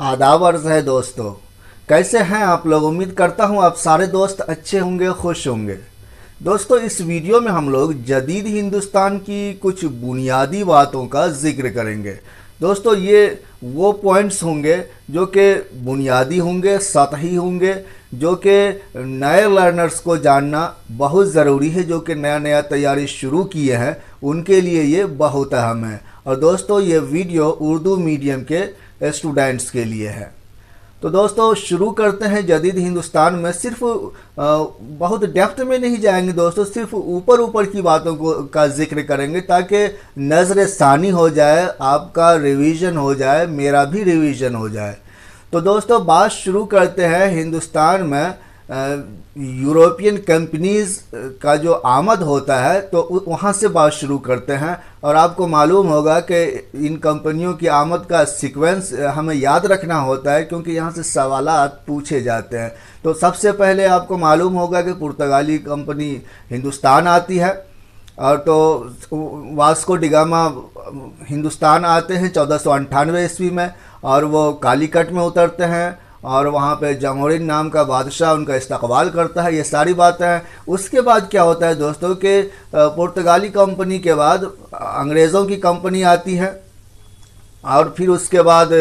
आदाब अर्ज है दोस्तों कैसे हैं आप लोग उम्मीद करता हूं आप सारे दोस्त अच्छे होंगे खुश होंगे दोस्तों इस वीडियो में हम लोग जदीद हिंदुस्तान की कुछ बुनियादी बातों का जिक्र करेंगे दोस्तों ये वो पॉइंट्स होंगे जो कि बुनियादी होंगे सतही होंगे जो कि नए लर्नर्स को जानना बहुत ज़रूरी है जो कि नया नया तैयारी शुरू किए हैं उनके लिए ये बहुत अहम है और दोस्तों ये वीडियो उर्दू मीडियम के स्टूडेंट्स के लिए है तो दोस्तों शुरू करते हैं जदीद हिंदुस्तान में सिर्फ बहुत डेप्थ में नहीं जाएंगे दोस्तों सिर्फ ऊपर ऊपर की बातों को का जिक्र करेंगे ताकि नज़र सानी हो जाए आपका रिवीजन हो जाए मेरा भी रिवीजन हो जाए तो दोस्तों बात शुरू करते हैं हिंदुस्तान में यूरोपियन कंपनीज़ का जो आमद होता है तो वहाँ से बात शुरू करते हैं और आपको मालूम होगा कि इन कंपनियों की आमद का सीक्वेंस हमें याद रखना होता है क्योंकि यहाँ से सवाल पूछे जाते हैं तो सबसे पहले आपको मालूम होगा कि पुर्तगाली कंपनी हिंदुस्तान आती है और तो वास्को डिगामा हिंदुस्तान आते हैं चौदह ईस्वी में और वो कालीकट में उतरते हैं और वहाँ पे जमोरिन नाम का बादशाह उनका इस्तकबाल करता है ये सारी बातें हैं उसके बाद क्या होता है दोस्तों के पुर्तगाली कंपनी के बाद अंग्रेज़ों की कंपनी आती है और फिर उसके बाद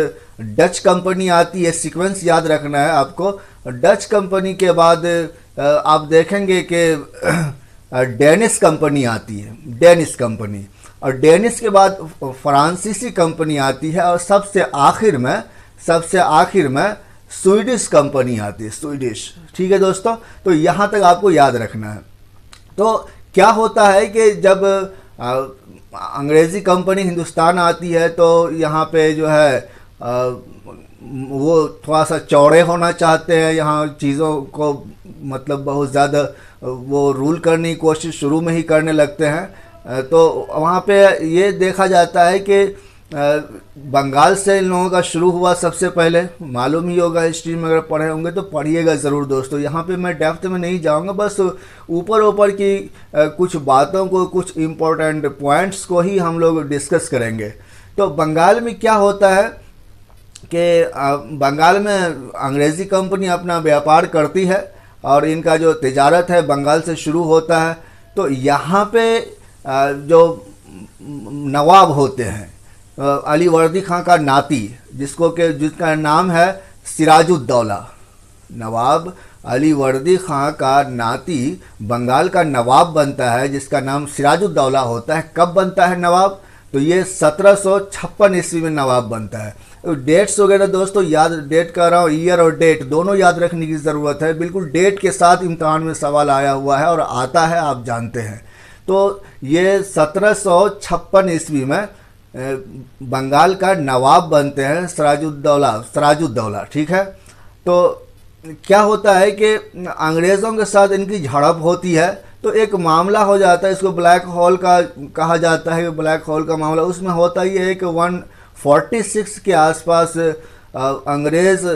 डच कंपनी आती है सीक्वेंस याद रखना है आपको डच कंपनी के बाद आप देखेंगे कि डेनिस कंपनी आती है डेनिस कंपनी और डेनिस के बाद फ्रांसीसी कंपनी आती है और सबसे आखिर में सबसे आखिर में स्वीडिश कंपनी आती है स्वीडिश ठीक है दोस्तों तो यहाँ तक आपको याद रखना है तो क्या होता है कि जब अंग्रेज़ी कंपनी हिंदुस्तान आती है तो यहाँ पे जो है आ, वो थोड़ा सा चौड़े होना चाहते हैं यहाँ चीज़ों को मतलब बहुत ज़्यादा वो रूल करने की कोशिश शुरू में ही करने लगते हैं तो वहाँ पे ये देखा जाता है कि बंगाल से इन लोगों का शुरू हुआ सबसे पहले मालूम ही होगा हिस्ट्री में अगर पढ़े होंगे तो पढ़िएगा ज़रूर दोस्तों यहाँ पे मैं डेप्थ में नहीं जाऊँगा बस ऊपर ऊपर की कुछ बातों को कुछ इम्पोर्टेंट पॉइंट्स को ही हम लोग डिस्कस करेंगे तो बंगाल में क्या होता है कि बंगाल में अंग्रेज़ी कंपनी अपना व्यापार करती है और इनका जो तजारत है बंगाल से शुरू होता है तो यहाँ पे जो नवाब होते हैं अली वर्दी खां का नाती जिसको के जिसका नाम है सिराजुद्दौला नवाब अली वर्दी खां का नाती बंगाल का नवाब बनता है जिसका नाम सिराजुद्दौला होता है कब बनता है नवाब तो ये सत्रह सौ छप्पन ईस्वी में नवाब बनता है तो डेट्स वगैरह दोस्तों याद डेट कर रहा हूँ ईयर और डेट दोनों याद रखने की ज़रूरत है बिल्कुल डेट के साथ इम्तहान में सवाल आया हुआ है और आता है आप जानते हैं तो ये सत्रह सौ छप्पन ईस्वी में बंगाल का नवाब बनते हैं सराजुद्दौला सराजुद्दौला ठीक है तो क्या होता है कि अंग्रेज़ों के साथ इनकी झड़प होती है तो एक मामला हो जाता है इसको ब्लैक होल का कहा जाता है ब्लैक होल का मामला उसमें होता ही है कि वन फोर्टी सिक्स के आसपास अंग्रेज़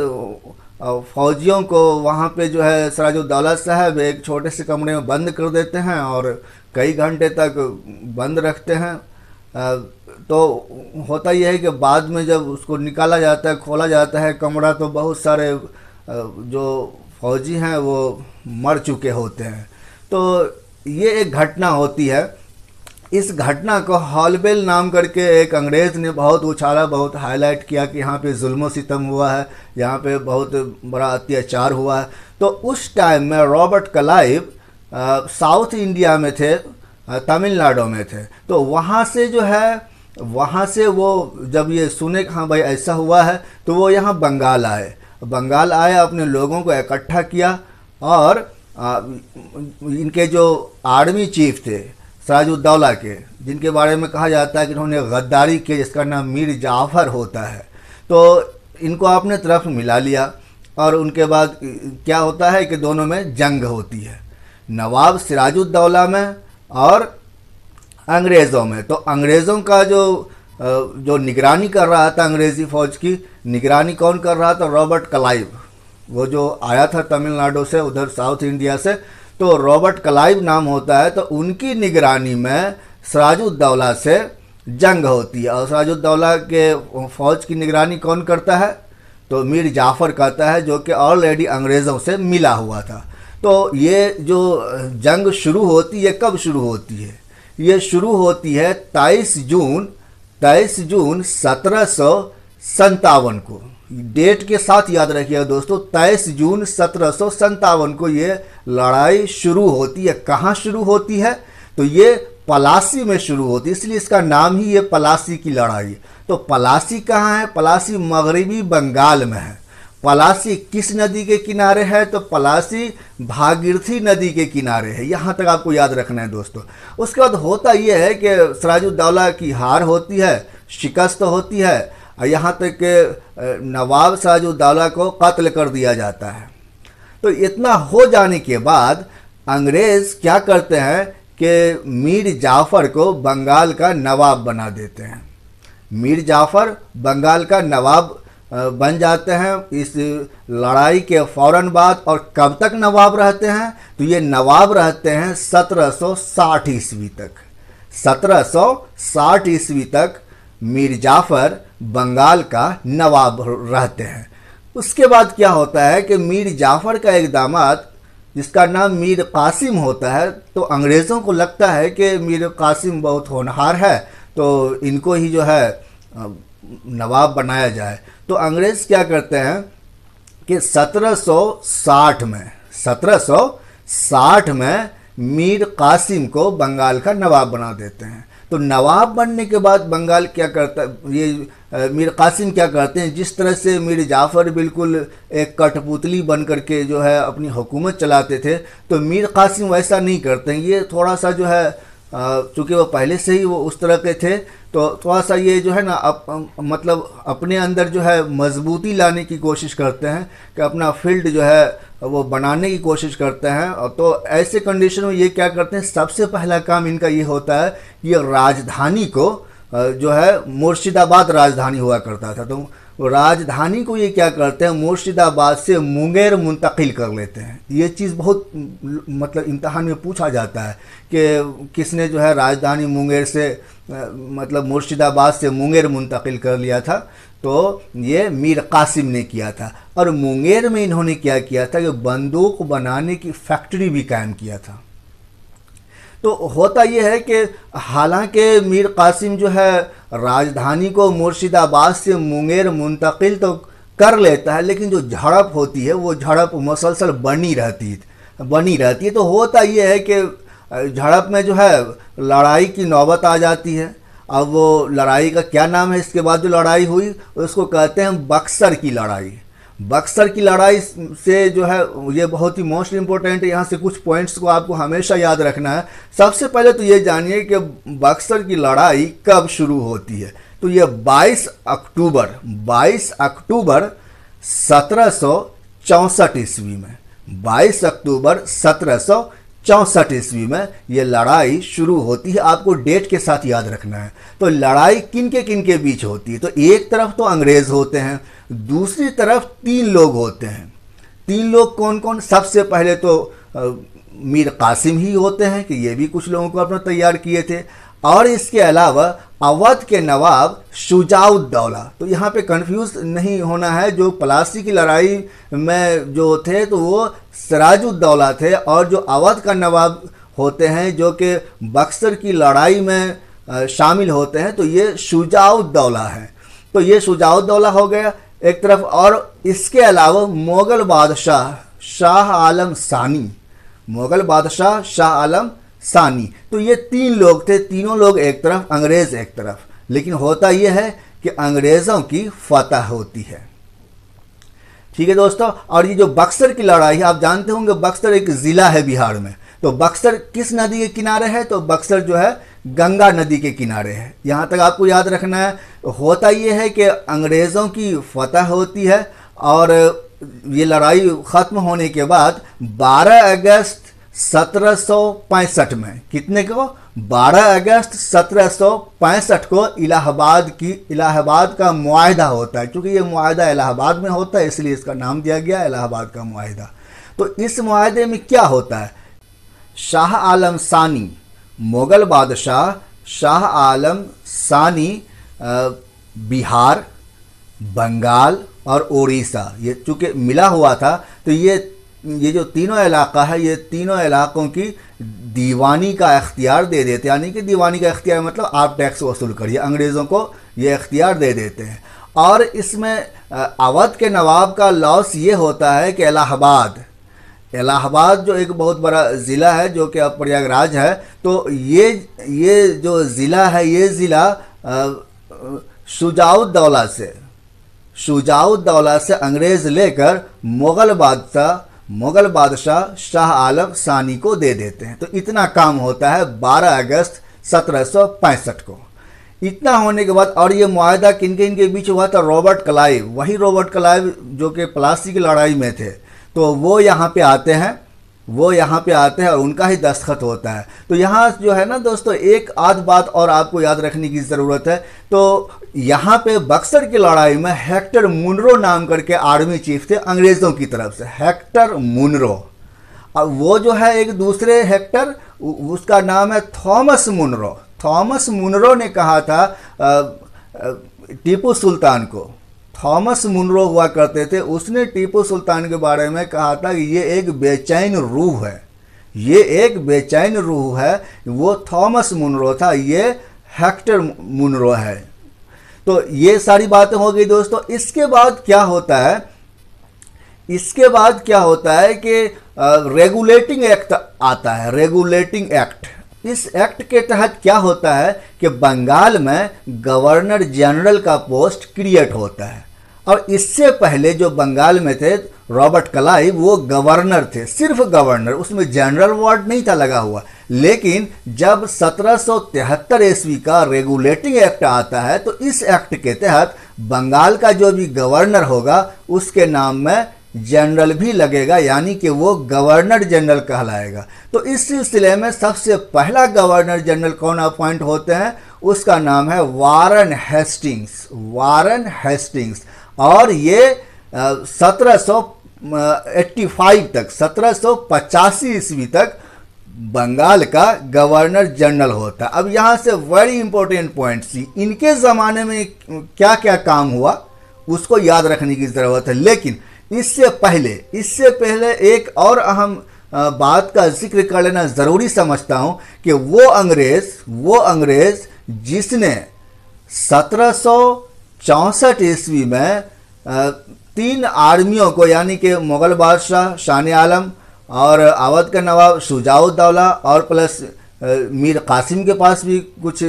फौजियों को वहाँ पे जो है सराजुद्दौला साहब एक छोटे से कमरे में बंद कर देते हैं और कई घंटे तक बंद रखते हैं तो होता यह है कि बाद में जब उसको निकाला जाता है खोला जाता है कमरा तो बहुत सारे जो फौजी हैं वो मर चुके होते हैं तो ये एक घटना होती है इस घटना को हॉलबेल नाम करके एक अंग्रेज़ ने बहुत उछाला बहुत हाईलाइट किया कि यहाँ पे जुल्म सितम हुआ है यहाँ पे बहुत बड़ा अत्याचार हुआ है तो उस टाइम में रॉबर्ट कलाइव साउथ इंडिया में थे तमिलनाडु में थे तो वहाँ से जो है वहाँ से वो जब ये सुने कि हाँ भाई ऐसा हुआ है तो वो यहाँ बंगाल आए बंगाल आए अपने लोगों को इकट्ठा किया और आ, इनके जो आर्मी चीफ थे सराजुद्दौला के जिनके बारे में कहा जाता है कि इन्होंने गद्दारी की जिसका नाम मीर जाफ़र होता है तो इनको अपने तरफ मिला लिया और उनके बाद क्या होता है कि दोनों में जंग होती है नवाब सिराजुद्दौला में और अंग्रेज़ों में तो अंग्रेज़ों का जो जो निगरानी कर रहा था अंग्रेज़ी फ़ौज की निगरानी कौन कर रहा था रॉबर्ट कलाइव वो जो आया था तमिलनाडु से उधर साउथ इंडिया से तो रॉबर्ट कलाइव नाम होता है तो उनकी निगरानी में सराजुद्दौला से जंग होती है और सराजुद्दौला के फ़ौज की निगरानी कौन करता है तो मीर जाफ़र कहता है जो कि ऑलरेडी अंग्रेज़ों से मिला हुआ था तो ये जो जंग शुरू होती है कब शुरू होती है ये शुरू होती है 23 जून 23 जून सत्रह सौ को डेट के साथ याद रखिएगा दोस्तों 23 जून सत्रह सौ को ये लड़ाई शुरू होती है कहाँ शुरू होती है तो ये पलासी में शुरू होती है इसलिए इसका नाम ही ये पलासी की लड़ाई है तो पलासी कहाँ है पलासी मगरबी बंगाल में है पलासी किस नदी के किनारे है तो पलासी भागीरथी नदी के किनारे है यहाँ तक आपको याद रखना है दोस्तों उसके बाद होता यह है कि सराजुद्दौला की हार होती है शिकस्त होती है और यहाँ तक के नवाब सराजुद्दौला को कत्ल कर दिया जाता है तो इतना हो जाने के बाद अंग्रेज़ क्या करते हैं कि मीर जाफ़र को बंगाल का नवाब बना देते हैं मीर जाफ़र बंगाल का नवाब बन जाते हैं इस लड़ाई के फौरन बाद और कब तक नवाब रहते हैं तो ये नवाब रहते हैं 1760 ईस्वी तक 1760 ईस्वी तक मीर जाफ़र बंगाल का नवाब रहते हैं उसके बाद क्या होता है कि मीर जाफ़र का एक दामाद जिसका नाम मीर कासिम होता है तो अंग्रेज़ों को लगता है कि मीर कासिम बहुत होनहार है तो इनको ही जो है नवाब बनाया जाए तो अंग्रेज़ क्या करते हैं कि 1760 में 1760 में मीर कासिम को बंगाल का नवाब बना देते हैं तो नवाब बनने के बाद बंगाल क्या करता ये मीर कासिम क्या करते हैं जिस तरह से मीर जाफ़र बिल्कुल एक कठपुतली बन करके जो है अपनी हुकूमत चलाते थे तो मीर कासिम वैसा नहीं करते हैं ये थोड़ा सा जो है चूँकि वो पहले से ही वो उस तरह के थे तो थोड़ा सा ये जो है ना अप, मतलब अपने अंदर जो है मजबूती लाने की कोशिश करते हैं कि अपना फील्ड जो है वो बनाने की कोशिश करते हैं और तो ऐसे कंडीशन में ये क्या करते हैं सबसे पहला काम इनका ये होता है कि राजधानी को जो है मुर्शिदाबाद राजधानी हुआ करता था तो राजधानी को ये क्या करते हैं मुर्शिदाबाद से मुंगेर मुंतकिल कर लेते हैं ये चीज़ बहुत मतलब इम्तहान में पूछा जाता है कि किसने जो है राजधानी मुंगेर से मतलब मुर्शिदाबाद से मुंगेर मुंतकिल कर लिया था तो ये मीर कासिम ने किया था और मुंगेर में इन्होंने क्या किया था कि बंदूक बनाने की फैक्ट्री भी कायम किया था तो होता यह है कि हालांकि मीर कासिम जो है राजधानी को मुर्शिदाबाद से मुंगेर मुंतकिल तो कर लेता है लेकिन जो झड़प होती है वो झड़प मुसलसल बनी रहती बनी रहती है तो होता यह है कि झड़प में जो है लड़ाई की नौबत आ जाती है अब वो लड़ाई का क्या नाम है इसके बाद जो लड़ाई हुई उसको कहते हैं बक्सर की लड़ाई बक्सर की लड़ाई से जो है ये बहुत ही मोस्ट इम्पोर्टेंट है यहाँ से कुछ पॉइंट्स को आपको हमेशा याद रखना है सबसे पहले तो ये जानिए कि बक्सर की लड़ाई कब शुरू होती है तो ये 22 अक्टूबर 22 अक्टूबर सत्रह ईस्वी में 22 अक्टूबर सत्रह चौंसठ ईस्वी में ये लड़ाई शुरू होती है आपको डेट के साथ याद रखना है तो लड़ाई किन के किन के बीच होती है तो एक तरफ तो अंग्रेज़ होते हैं दूसरी तरफ तीन लोग होते हैं तीन लोग कौन कौन सबसे पहले तो मीर कासिम ही होते हैं कि ये भी कुछ लोगों को अपना तैयार किए थे और इसके अलावा अवध के नवाब शुजाउद्दौला तो यहाँ पे कंफ्यूज नहीं होना है जो पलासी की लड़ाई में जो थे तो वो सराजुद्दौला थे और जो अवध का नवाब होते हैं जो कि बक्सर की लड़ाई में शामिल होते हैं तो ये शुजाउद्दौला है तो ये शुजाउद्दौला हो गया एक तरफ और इसके अलावा मुग़ल बादशाह शाह आलम सानी मुग़ल बादशाह शाह आलम सानी तो ये तीन लोग थे तीनों लोग एक तरफ अंग्रेज़ एक तरफ लेकिन होता यह है कि अंग्रेज़ों की फतह होती है ठीक है दोस्तों और ये जो बक्सर की लड़ाई है आप जानते होंगे बक्सर एक ज़िला है बिहार में तो बक्सर किस नदी के किनारे है तो बक्सर जो है गंगा नदी के किनारे है यहाँ तक आपको याद रखना है होता ये है कि अंग्रेज़ों की फतह होती है और ये लड़ाई ख़त्म होने के बाद 12 अगस्त सत्रह में कितने को 12 अगस्त सत्रह को इलाहाबाद की इलाहाबाद का मुआहदा होता है क्योंकि ये मुआहदा इलाहाबाद में होता है इसलिए इसका नाम दिया गया इलाहाबाद का मुआहदा तो इस मुआहदे में क्या होता है शाह आलम सानी मुग़ल बादशाह शाह आलम सानी बिहार बंगाल और उड़ीसा ये चूँकि मिला हुआ था तो ये ये जो तीनों इलाका है ये तीनों इलाकों की दीवानी का अख्तियार दे देते यानी कि दीवानी का अख्तियार मतलब आप टैक्स वसूल करिए अंग्रेज़ों को ये अख्तियार दे देते हैं और इसमें अवध के नवाब का लॉस ये होता है कि इलाहाबाद इलाहाबाद जो एक बहुत बड़ा ज़िला है जो कि अब प्रयागराज है तो ये ये जो ज़िला है ये ज़िला शुजाउद्दौला से शुजाउद्दौला से अंग्रेज़ लेकर मुग़ल बादशाह मुगल बादशाह शाह आलम सानी को दे देते हैं तो इतना काम होता है 12 अगस्त 1765 को इतना होने के बाद और ये माहदा किन के इनके बीच हुआ था रॉबर्ट क्लाइव वही रॉबर्ट क्लाइव जो कि प्लासी की लड़ाई में थे तो वो यहाँ पे आते हैं वो यहाँ पे आते हैं और उनका ही दस्तखत होता है तो यहाँ जो है ना दोस्तों एक आध बात और आपको याद रखने की ज़रूरत है तो यहाँ पे बक्सर की लड़ाई में हेक्टर मुनरो नाम करके आर्मी चीफ थे अंग्रेज़ों की तरफ से हेक्टर मुनरो और वो जो है एक दूसरे हेक्टर उसका नाम है थॉमस मुनरो थॉमस मुनरो ने कहा था टीपू सुल्तान को थॉमस मुनरो हुआ करते थे उसने टीपू सुल्तान के बारे में कहा था कि ये एक बेचैन रूह है ये एक बेचैन रूह है वो थॉमस मुनरो था ये हेक्टर मुनरो है तो ये सारी बातें हो गई दोस्तों इसके बाद क्या होता है इसके बाद क्या होता है कि रेगुलेटिंग एक्ट आता है रेगुलेटिंग एक्ट इस एक्ट के तहत क्या होता है कि बंगाल में गवर्नर जनरल का पोस्ट क्रिएट होता है और इससे पहले जो बंगाल में थे रॉबर्ट कलाई वो गवर्नर थे सिर्फ गवर्नर उसमें जनरल वार्ड नहीं था लगा हुआ लेकिन जब 1773 ईस्वी का रेगुलेटिंग एक्ट आता है तो इस एक्ट के तहत बंगाल का जो भी गवर्नर होगा उसके नाम में जनरल भी लगेगा यानी कि वो गवर्नर जनरल कहलाएगा तो इस सिलसिले में सबसे पहला गवर्नर जनरल कौन अपॉइंट होते हैं उसका नाम है वारन हेस्टिंग्स वारन हेस्टिंग्स और ये सत्रह सौ एट्टी फाइव तक सत्रह सौ पचासी ईस्वी तक बंगाल का गवर्नर जनरल होता अब यहाँ से वेरी इंपॉर्टेंट पॉइंट सी इनके ज़माने में क्या क्या काम हुआ उसको याद रखने की ज़रूरत है लेकिन इससे पहले इससे पहले एक और अहम बात का जिक्र कर लेना ज़रूरी समझता हूँ कि वो अंग्रेज़ वो अंग्रेज़ जिसने सत्रह सौ चौंसठ ईस्वी में तीन आर्मियों को यानी कि मुग़ल बादशाह शान आलम और अवध के नवाब शुजाउद्दौला और प्लस मीर कासिम के पास भी कुछ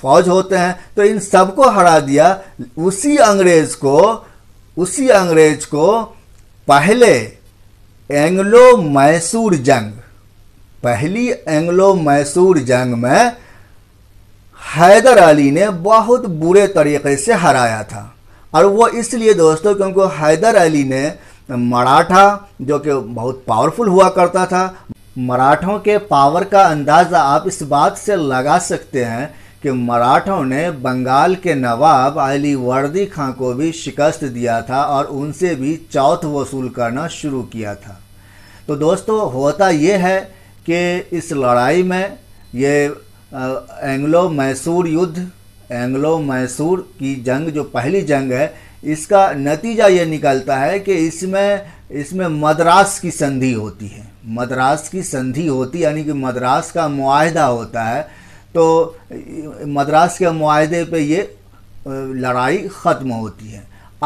फौज होते हैं तो इन सबको हरा दिया उसी अंग्रेज़ को उसी अंग्रेज़ को पहले एंग्लो मैसूर जंग पहली एंग्लो मैसूर जंग में हैदर अली ने बहुत बुरे तरीके से हराया था और वो इसलिए दोस्तों क्योंकि हैदर अली ने मराठा जो कि बहुत पावरफुल हुआ करता था मराठों के पावर का अंदाज़ा आप इस बात से लगा सकते हैं कि मराठों ने बंगाल के नवाब अली वर्दी खां को भी शिकस्त दिया था और उनसे भी चौथ वसूल करना शुरू किया था तो दोस्तों होता ये है कि इस लड़ाई में ये एंग्लो मैसूर युद्ध एंग्लो मैसूर की जंग जो पहली जंग है इसका नतीजा ये निकलता है कि इसमें इसमें मद्रास की संधि होती है मद्रास की संधि होती यानी कि मद्रास का मुआहदा होता है तो मद्रास के माहदे पे ये लड़ाई ख़त्म होती है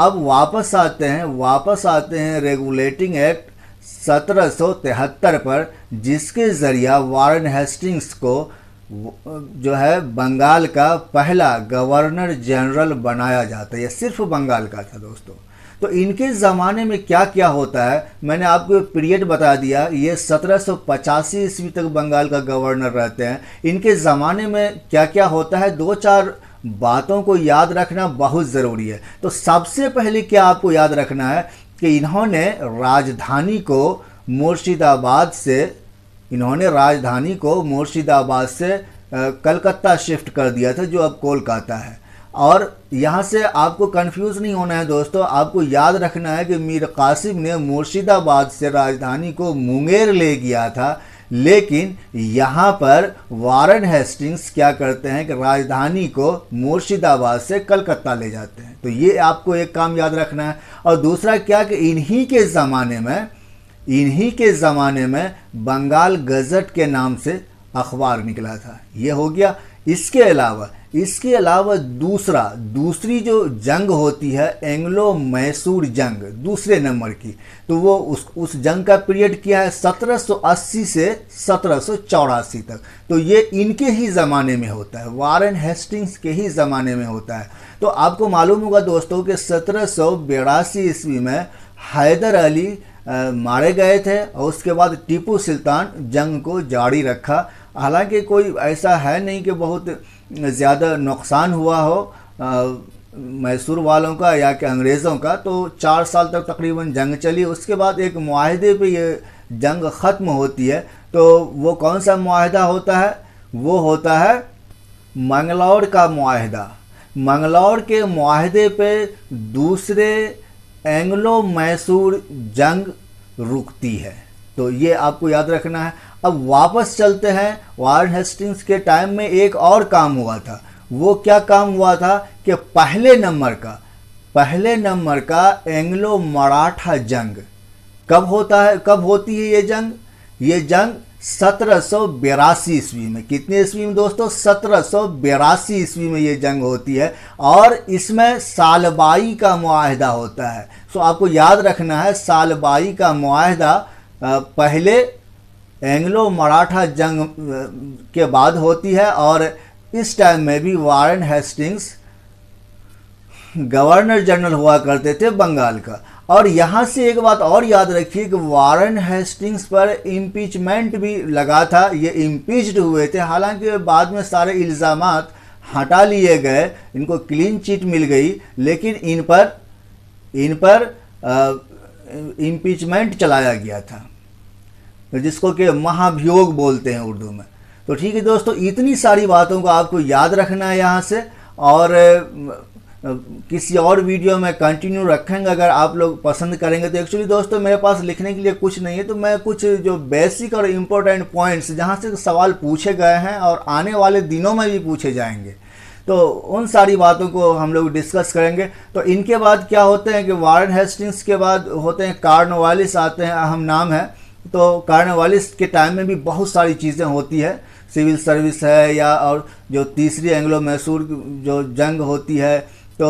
अब वापस आते हैं वापस आते हैं रेगुलेटिंग एक्ट सत्रह पर जिसके ज़रिया वारन हेस्टिंग्स को जो है बंगाल का पहला गवर्नर जनरल बनाया जाता है यह सिर्फ बंगाल का था दोस्तों तो इनके ज़माने में क्या क्या होता है मैंने आपको पीरियड बता दिया ये सत्रह सौ पचासी ईस्वी तक बंगाल का गवर्नर रहते हैं इनके ज़माने में क्या क्या होता है दो चार बातों को याद रखना बहुत ज़रूरी है तो सबसे पहले क्या आपको याद रखना है कि इन्होंने राजधानी को मुर्शिदाबाद से इन्होंने राजधानी को मुर्शिदाबाद से कलकत्ता शिफ्ट कर दिया था जो अब कोलकाता है और यहाँ से आपको कंफ्यूज नहीं होना है दोस्तों आपको याद रखना है कि मीर कासिम ने मुर्शिदाबाद से राजधानी को मुंगेर ले गया था लेकिन यहाँ पर वारन हेस्टिंग्स क्या करते हैं कि राजधानी को मुर्शिदाबाद से कलकत्ता ले जाते हैं तो ये आपको एक काम याद रखना है और दूसरा क्या कि इन्हीं के ज़माने में इन्हीं के ज़माने में बंगाल गज़ट के नाम से अखबार निकला था ये हो गया इसके अलावा इसके अलावा दूसरा दूसरी जो जंग होती है एंग्लो मैसूर जंग दूसरे नंबर की तो वो उस उस जंग का पीरियड क्या है 1780 से सत्रह तक तो ये इनके ही ज़माने में होता है वारन हेस्टिंग्स के ही ज़माने में होता है तो आपको मालूम होगा दोस्तों कि सत्रह ईस्वी में हैदर अली मारे गए थे और उसके बाद टीपू सुल्तान जंग को जारी रखा हालांकि कोई ऐसा है नहीं कि बहुत ज़्यादा नुकसान हुआ हो मैसूर वालों का या कि अंग्रेज़ों का तो चार साल तक तकरीबन जंग चली उसके बाद एक माहदे पे ये जंग ख़त्म होती है तो वो कौन सा माहदा होता है वो होता है मंगलौर का माहदा मंगलौर के माहदे पे दूसरे एंग्लो मैसूर जंग रुकती है तो ये आपको याद रखना है अब वापस चलते हैं वार्न हेस्टिंग्स के टाइम में एक और काम हुआ था वो क्या काम हुआ था कि पहले नंबर का पहले नंबर का एंग्लो मराठा जंग कब होता है कब होती है ये जंग ये जंग सत्रह ईस्वी में कितने ईस्वी में दोस्तों सत्रह ईस्वी में ये जंग होती है और इसमें सालबाई का माहदा होता है सो आपको याद रखना है सालबाई का माहदा पहले एंग्लो मराठा जंग के बाद होती है और इस टाइम में भी वारन हेस्टिंग्स गवर्नर जनरल हुआ करते थे बंगाल का और यहाँ से एक बात और याद रखिए कि वारन हेस्टिंग्स पर इम्पीचमेंट भी लगा था ये इम्पीच्ड हुए थे हालांकि बाद में सारे इल्ज़ाम हटा लिए गए इनको क्लीन चिट मिल गई लेकिन इन पर इन पर इम्पीचमेंट चलाया गया था जिसको कि महाभियोग बोलते हैं उर्दू में तो ठीक है दोस्तों इतनी सारी बातों को आपको याद रखना है यहाँ से और किसी और वीडियो में कंटिन्यू रखेंगे अगर आप लोग पसंद करेंगे तो एक्चुअली दोस्तों मेरे पास लिखने के लिए कुछ नहीं है तो मैं कुछ जो बेसिक और इम्पोर्टेंट पॉइंट्स जहाँ से सवाल पूछे गए हैं और आने वाले दिनों में भी पूछे जाएंगे तो उन सारी बातों को हम लोग डिस्कस करेंगे तो इनके बाद क्या होते हैं कि वारन हेस्टिंग्स के बाद होते हैं कार्नवालिस आते हैं अहम नाम है तो कार्नवालिस के टाइम में भी बहुत सारी चीज़ें होती है सिविल सर्विस है या और जो तीसरी एंग्लो मैसूर जो जंग होती है तो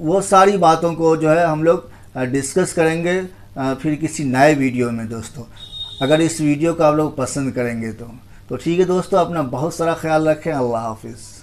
वो सारी बातों को जो है हम लोग डिस्कस करेंगे फिर किसी नए वीडियो में दोस्तों अगर इस वीडियो को आप लोग पसंद करेंगे तो तो ठीक है दोस्तों अपना बहुत सारा ख्याल रखें अल्लाह हाफिज़